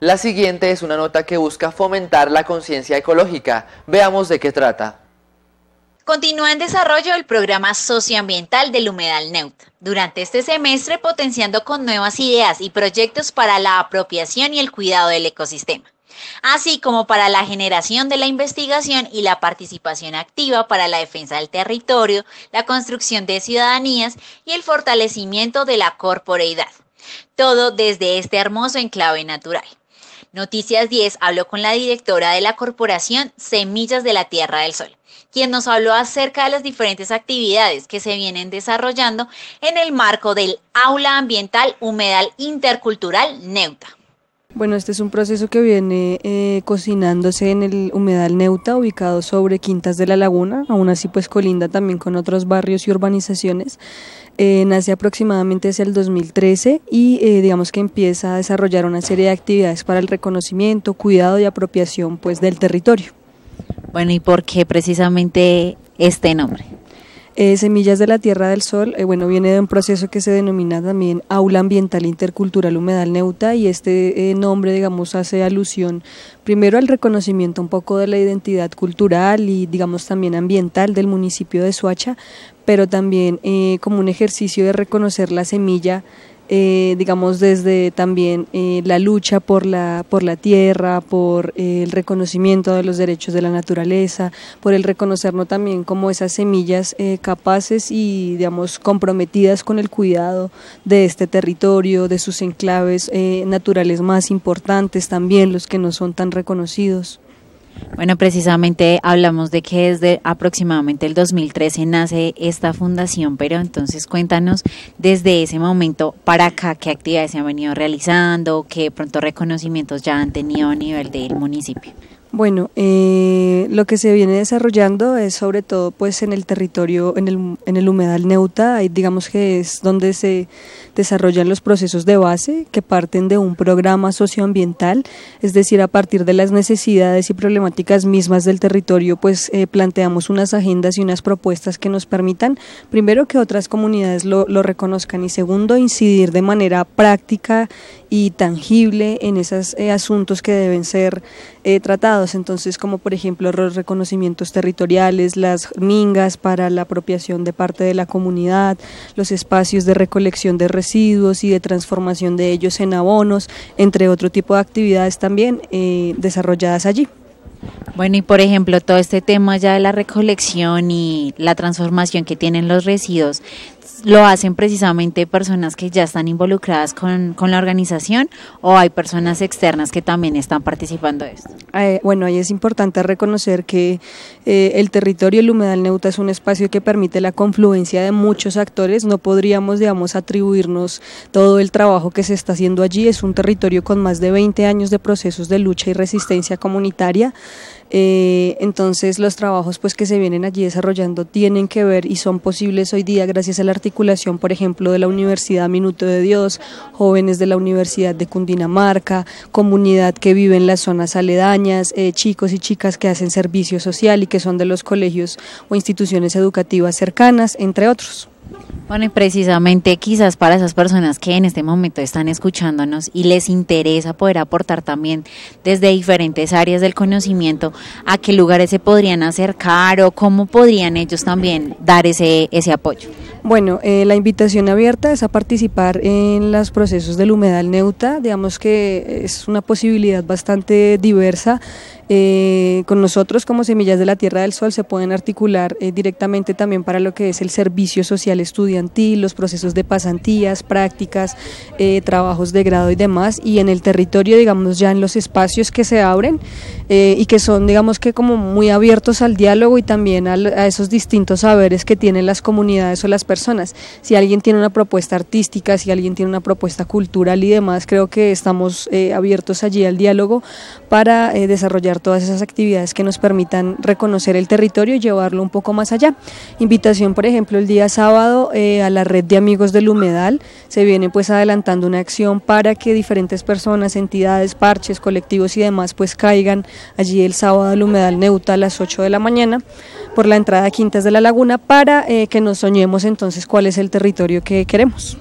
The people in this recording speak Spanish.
La siguiente es una nota que busca fomentar la conciencia ecológica. Veamos de qué trata. Continúa en desarrollo el programa socioambiental del Humedal Neut, durante este semestre potenciando con nuevas ideas y proyectos para la apropiación y el cuidado del ecosistema, así como para la generación de la investigación y la participación activa para la defensa del territorio, la construcción de ciudadanías y el fortalecimiento de la corporeidad. Todo desde este hermoso enclave natural. Noticias 10 habló con la directora de la corporación Semillas de la Tierra del Sol, quien nos habló acerca de las diferentes actividades que se vienen desarrollando en el marco del Aula Ambiental Humedal Intercultural Neuta. Bueno, este es un proceso que viene eh, cocinándose en el humedal Neuta, ubicado sobre Quintas de la Laguna, aún así pues colinda también con otros barrios y urbanizaciones. Eh, nace aproximadamente desde el 2013 y eh, digamos que empieza a desarrollar una serie de actividades para el reconocimiento, cuidado y apropiación pues del territorio. Bueno, ¿y por qué precisamente este nombre? Eh, Semillas de la Tierra del Sol, eh, bueno, viene de un proceso que se denomina también Aula Ambiental Intercultural Humedal Neuta y este eh, nombre, digamos, hace alusión primero al reconocimiento un poco de la identidad cultural y, digamos, también ambiental del municipio de Suacha, pero también como un ejercicio de reconocer la semilla eh, digamos, desde también eh, la lucha por la, por la tierra, por eh, el reconocimiento de los derechos de la naturaleza, por el reconocernos también como esas semillas capaces y, digamos, comprometidas con el cuidado de este territorio, de sus enclaves naturales más importantes, también los que no son tan reconocidos. Bueno, precisamente hablamos de que desde aproximadamente el 2013 nace esta fundación, pero entonces cuéntanos desde ese momento para acá qué actividades se han venido realizando, qué pronto reconocimientos ya han tenido a nivel del municipio. Bueno, eh, lo que se viene desarrollando es sobre todo pues en el territorio, en el, en el humedal Neuta, ahí digamos que es donde se desarrollan los procesos de base que parten de un programa socioambiental, es decir, a partir de las necesidades y problemáticas mismas del territorio, pues eh, planteamos unas agendas y unas propuestas que nos permitan, primero, que otras comunidades lo, reconozcan y segundo, incidir de manera práctica y tangible en esos eh, asuntos que deben ser tratados entonces como por ejemplo los reconocimientos territoriales, las mingas para la apropiación de parte de la comunidad, los espacios de recolección de residuos y de transformación de ellos en abonos, entre otro tipo de actividades también eh, desarrolladas allí. Bueno, y por ejemplo, todo este tema ya de la recolección y la transformación que tienen los residuos, lo hacen precisamente personas que ya están involucradas con, la organización o hay personas externas que también están participando de esto? Eh, bueno, ahí es importante reconocer que eh, el territorio, el humedal Neuta es un espacio que permite la confluencia de muchos actores, no podríamos, digamos, atribuirnos todo el trabajo que se está haciendo allí, es un territorio con más de 20 años de procesos de lucha y resistencia comunitaria, eh, entonces los trabajos pues que se vienen allí desarrollando tienen que ver y son posibles hoy día gracias a la articulación, por ejemplo, de la Universidad Minuto de Dios, jóvenes de la Universidad de Cundinamarca, comunidad que vive en las zonas aledañas, eh, chicos y chicas que hacen servicio social y que son de los colegios o instituciones educativas cercanas, entre otros. Bueno, y precisamente quizás para esas personas que en este momento están escuchándonos y les interesa poder aportar también desde diferentes áreas del conocimiento, a qué lugares se podrían acercar o cómo podrían ellos también dar ese, ese apoyo. Bueno, eh, la invitación abierta es a participar en los procesos del humedal neutra, digamos que es una posibilidad bastante diversa eh, con nosotros como Semillas de la Tierra del Sol se pueden articular eh, directamente también para lo que es el servicio social estudiantil, los procesos de pasantías, prácticas, eh, trabajos de grado y demás, y en el territorio, digamos, ya en los espacios que se abren y que son, digamos que como muy abiertos al diálogo y también a esos distintos saberes que tienen las comunidades o las personas. Si alguien tiene una propuesta artística, si alguien tiene una propuesta cultural y demás, creo que estamos abiertos allí al diálogo para desarrollar todas esas actividades que nos permitan reconocer el territorio y llevarlo un poco más allá. Invitación, por ejemplo, el día sábado eh, a la red de amigos del humedal. Se viene pues adelantando una acción para que diferentes personas, entidades, parches, colectivos y demás pues caigan allí el sábado al humedal Neuta a las 8 de la mañana por la entrada Quintas de la Laguna para eh, que nos soñemos entonces cuál es el territorio que queremos.